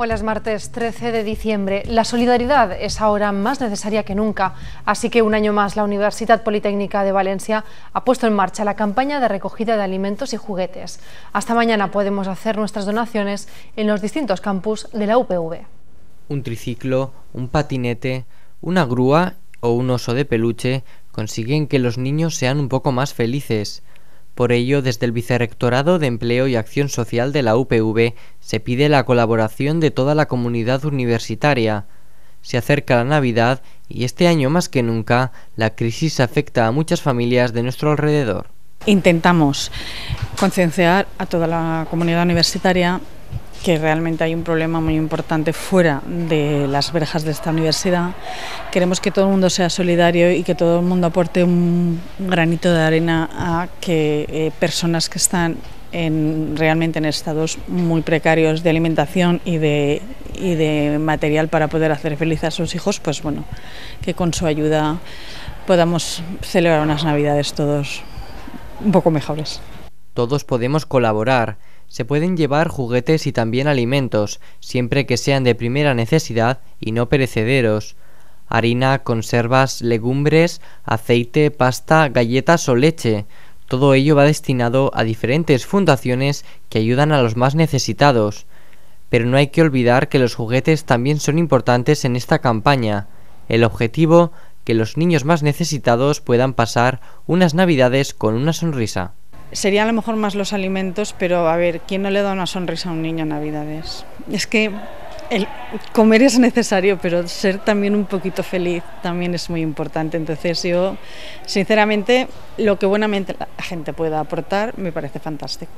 Hoy es martes 13 de diciembre. La solidaridad es ahora más necesaria que nunca, así que un año más la Universidad Politécnica de Valencia ha puesto en marcha la campaña de recogida de alimentos y juguetes. Hasta mañana podemos hacer nuestras donaciones en los distintos campus de la UPV. Un triciclo, un patinete, una grúa o un oso de peluche consiguen que los niños sean un poco más felices. Por ello, desde el Vicerrectorado de Empleo y Acción Social de la UPV se pide la colaboración de toda la comunidad universitaria. Se acerca la Navidad y este año más que nunca la crisis afecta a muchas familias de nuestro alrededor. Intentamos concienciar a toda la comunidad universitaria que realmente hay un problema muy importante fuera de las verjas de esta universidad. Queremos que todo el mundo sea solidario y que todo el mundo aporte un granito de arena a que eh, personas que están en, realmente en estados muy precarios de alimentación y de, y de material para poder hacer feliz a sus hijos, pues bueno, que con su ayuda podamos celebrar unas navidades todos un poco mejores. Todos podemos colaborar se pueden llevar juguetes y también alimentos, siempre que sean de primera necesidad y no perecederos. Harina, conservas, legumbres, aceite, pasta, galletas o leche. Todo ello va destinado a diferentes fundaciones que ayudan a los más necesitados. Pero no hay que olvidar que los juguetes también son importantes en esta campaña. El objetivo, que los niños más necesitados puedan pasar unas navidades con una sonrisa. Sería a lo mejor más los alimentos, pero a ver, ¿quién no le da una sonrisa a un niño a Navidades? Es que el comer es necesario, pero ser también un poquito feliz también es muy importante. Entonces yo, sinceramente, lo que buenamente la gente pueda aportar me parece fantástico.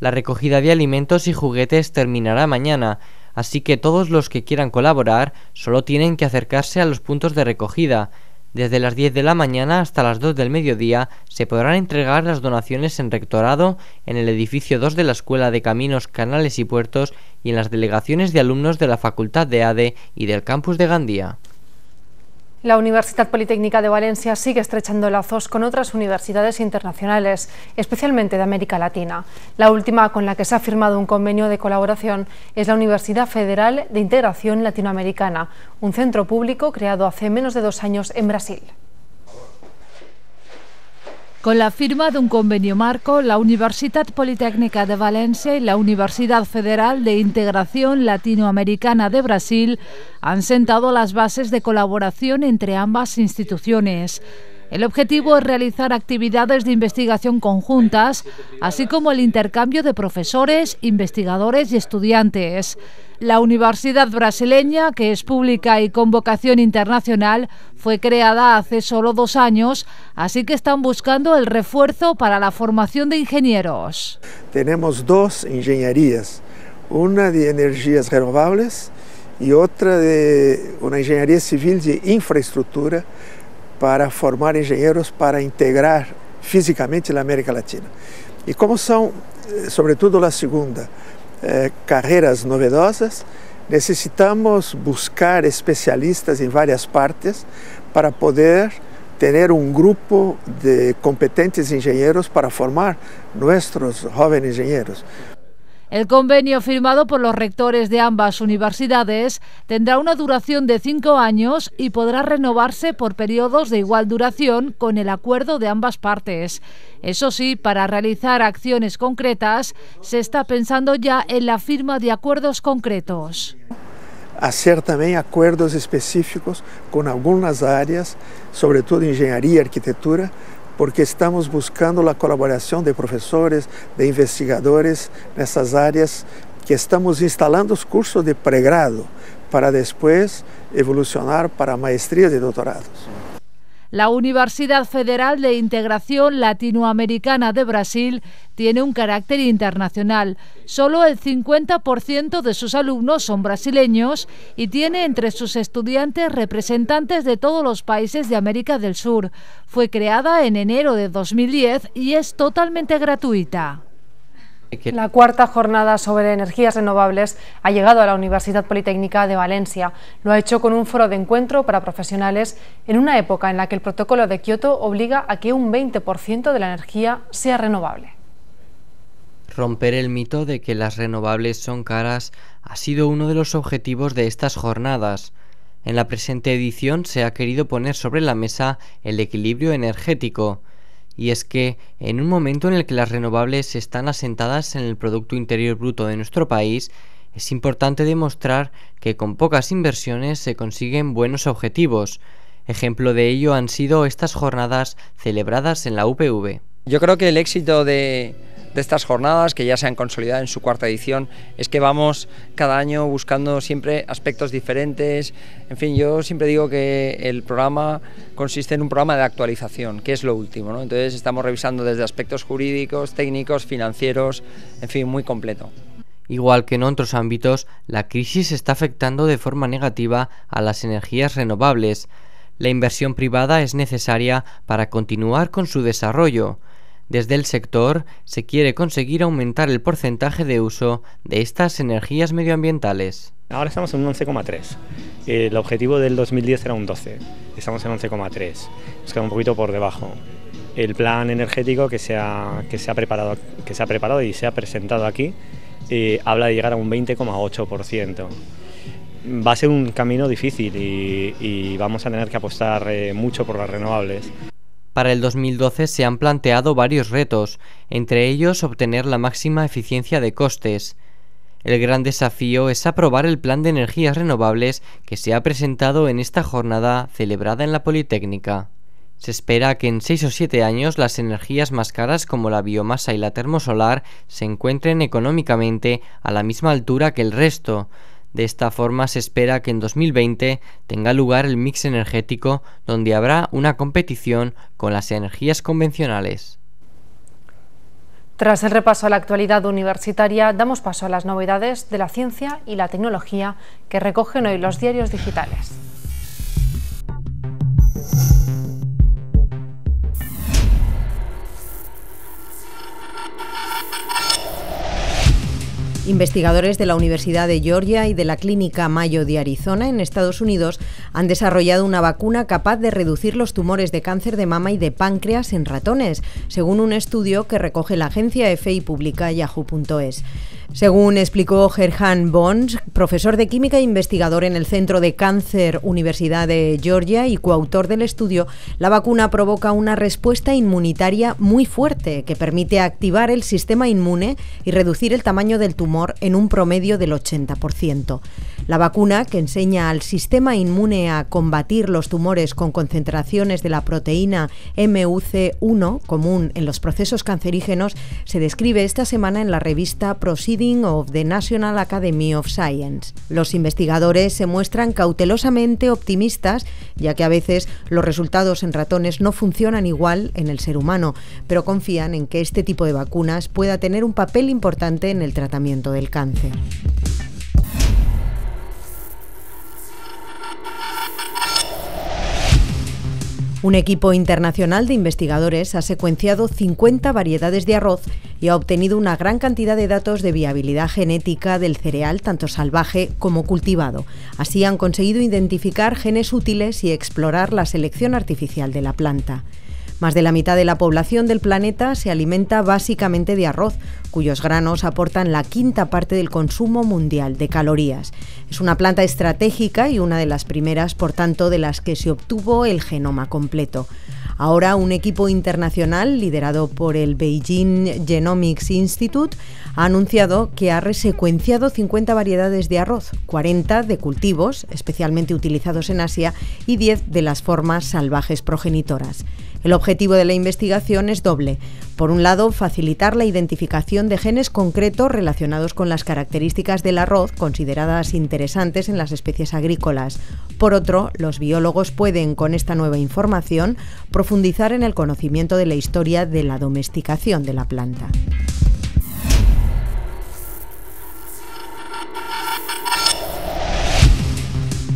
La recogida de alimentos y juguetes terminará mañana, así que todos los que quieran colaborar solo tienen que acercarse a los puntos de recogida, desde las 10 de la mañana hasta las 2 del mediodía se podrán entregar las donaciones en rectorado, en el edificio 2 de la Escuela de Caminos, Canales y Puertos y en las delegaciones de alumnos de la Facultad de ADE y del campus de Gandía. La Universidad Politécnica de Valencia sigue estrechando lazos con otras universidades internacionales, especialmente de América Latina. La última con la que se ha firmado un convenio de colaboración es la Universidad Federal de Integración Latinoamericana, un centro público creado hace menos de dos años en Brasil. Con la firma de un convenio marco, la Universidad Politécnica de Valencia y la Universidad Federal de Integración Latinoamericana de Brasil han sentado las bases de colaboración entre ambas instituciones. El objetivo es realizar actividades de investigación conjuntas, así como el intercambio de profesores, investigadores y estudiantes. La universidad brasileña, que es pública y con vocación internacional, fue creada hace solo dos años, así que están buscando el refuerzo para la formación de ingenieros. Tenemos dos ingenierías, una de energías renovables y otra de una ingeniería civil de infraestructura para formar engenheiros para integrar fisicamente a América Latina. E como são, eh, sobretudo na segunda, eh, carreiras novedosas, necessitamos buscar especialistas em várias partes para poder ter um grupo de competentes engenheiros para formar nossos jovens engenheiros. El convenio firmado por los rectores de ambas universidades tendrá una duración de cinco años y podrá renovarse por periodos de igual duración con el acuerdo de ambas partes. Eso sí, para realizar acciones concretas, se está pensando ya en la firma de acuerdos concretos. Hacer también acuerdos específicos con algunas áreas, sobre todo ingeniería, y arquitectura, porque estamos buscando a colaboração de professores, de investigadores nessas áreas que estamos instalando os cursos de pregrado para depois evolucionar para maestria de doutorados. La Universidad Federal de Integración Latinoamericana de Brasil tiene un carácter internacional. Solo el 50% de sus alumnos son brasileños y tiene entre sus estudiantes representantes de todos los países de América del Sur. Fue creada en enero de 2010 y es totalmente gratuita. La cuarta jornada sobre energías renovables ha llegado a la Universidad Politécnica de Valencia. Lo ha hecho con un foro de encuentro para profesionales en una época en la que el protocolo de Kioto obliga a que un 20% de la energía sea renovable. Romper el mito de que las renovables son caras ha sido uno de los objetivos de estas jornadas. En la presente edición se ha querido poner sobre la mesa el equilibrio energético, y es que, en un momento en el que las renovables están asentadas en el Producto Interior Bruto de nuestro país, es importante demostrar que con pocas inversiones se consiguen buenos objetivos. Ejemplo de ello han sido estas jornadas celebradas en la UPV. Yo creo que el éxito de, de estas jornadas que ya se han consolidado en su cuarta edición es que vamos cada año buscando siempre aspectos diferentes. En fin, yo siempre digo que el programa consiste en un programa de actualización, que es lo último. ¿no? Entonces estamos revisando desde aspectos jurídicos, técnicos, financieros, en fin, muy completo. Igual que en otros ámbitos, la crisis está afectando de forma negativa a las energías renovables. La inversión privada es necesaria para continuar con su desarrollo. Desde el sector se quiere conseguir aumentar el porcentaje de uso de estas energías medioambientales. Ahora estamos en un 11,3. El objetivo del 2010 era un 12. Estamos en 11,3. Nos queda un poquito por debajo. El plan energético que se ha, preparado, y se ha presentado aquí eh, habla de llegar a un 20,8% va a ser un camino difícil y, vamos a tener que apostar eh, mucho por las renovables. Para el 2012 se han planteado varios retos, entre ellos obtener la máxima eficiencia de costes. El gran desafío es aprobar el plan de energías renovables que se ha presentado en esta jornada celebrada en la Politécnica. Se espera que en seis o siete años las energías más caras como la biomasa y la termosolar se encuentren económicamente a la misma altura que el resto, de esta forma se espera que en 2020 tenga lugar el mix energético donde habrá una competición con las energías convencionales. Tras el repaso a la actualidad universitaria, damos paso a las novedades de la ciencia y la tecnología que recogen hoy los diarios digitales. Investigadores de la Universidad de Georgia y de la Clínica Mayo de Arizona en Estados Unidos han desarrollado una vacuna capaz de reducir los tumores de cáncer de mama y de páncreas en ratones, según un estudio que recoge la agencia EFE y publica yahoo.es. Según explicó Gerhan Bons, profesor de química e investigador en el Centro de Cáncer Universidad de Georgia y coautor del estudio, la vacuna provoca una respuesta inmunitaria muy fuerte que permite activar el sistema inmune y reducir el tamaño del tumor en un promedio del 80%. La vacuna, que enseña al sistema inmune a combatir los tumores con concentraciones de la proteína MUC1 común en los procesos cancerígenos, se describe esta semana en la revista Proceedings of the National Academy of Science. Los investigadores se muestran cautelosamente optimistas, ya que a veces los resultados en ratones no funcionan igual en el ser humano, pero confían en que este tipo de vacunas pueda tener un papel importante en el tratamiento del cáncer. Un equipo internacional de investigadores ha secuenciado 50 variedades de arroz y ha obtenido una gran cantidad de datos de viabilidad genética del cereal, tanto salvaje como cultivado. Así han conseguido identificar genes útiles y explorar la selección artificial de la planta. Más de la mitad de la población del planeta se alimenta básicamente de arroz, cuyos granos aportan la quinta parte del consumo mundial de calorías. Es una planta estratégica y una de las primeras, por tanto, de las que se obtuvo el genoma completo. Ahora un equipo internacional liderado por el Beijing Genomics Institute ha anunciado que ha resecuenciado 50 variedades de arroz, 40 de cultivos especialmente utilizados en Asia y 10 de las formas salvajes progenitoras. El objetivo de la investigación es doble. Por un lado, facilitar la identificación de genes concretos relacionados con las características del arroz consideradas interesantes en las especies agrícolas. Por otro, los biólogos pueden, con esta nueva información, profundizar en el conocimiento de la historia de la domesticación de la planta.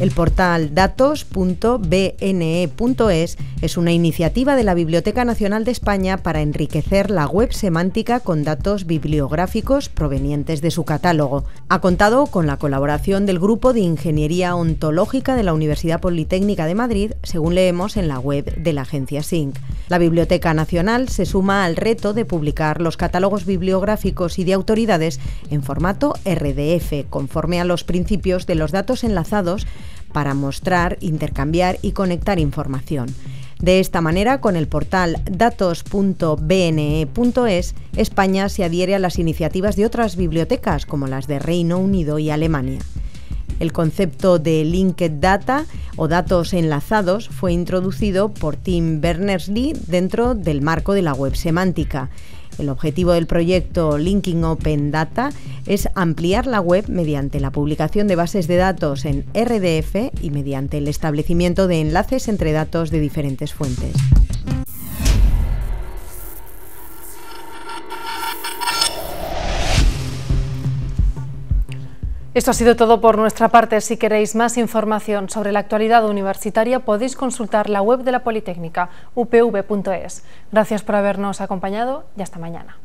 El portal datos.bne.es es una iniciativa de la Biblioteca Nacional de España para enriquecer la web semántica con datos bibliográficos provenientes de su catálogo. Ha contado con la colaboración del Grupo de Ingeniería Ontológica de la Universidad Politécnica de Madrid, según leemos en la web de la agencia SINC. La Biblioteca Nacional se suma al reto de publicar los catálogos bibliográficos y de autoridades en formato RDF, conforme a los principios de los datos enlazados para mostrar, intercambiar y conectar información. De esta manera, con el portal datos.bne.es, España se adhiere a las iniciativas de otras bibliotecas como las de Reino Unido y Alemania. El concepto de Linked Data o datos enlazados fue introducido por Tim Berners-Lee dentro del marco de la web semántica. El objetivo del proyecto Linking Open Data es ampliar la web mediante la publicación de bases de datos en RDF y mediante el establecimiento de enlaces entre datos de diferentes fuentes. Esto ha sido todo por nuestra parte. Si queréis más información sobre la actualidad universitaria, podéis consultar la web de la Politécnica, upv.es. Gracias por habernos acompañado y hasta mañana.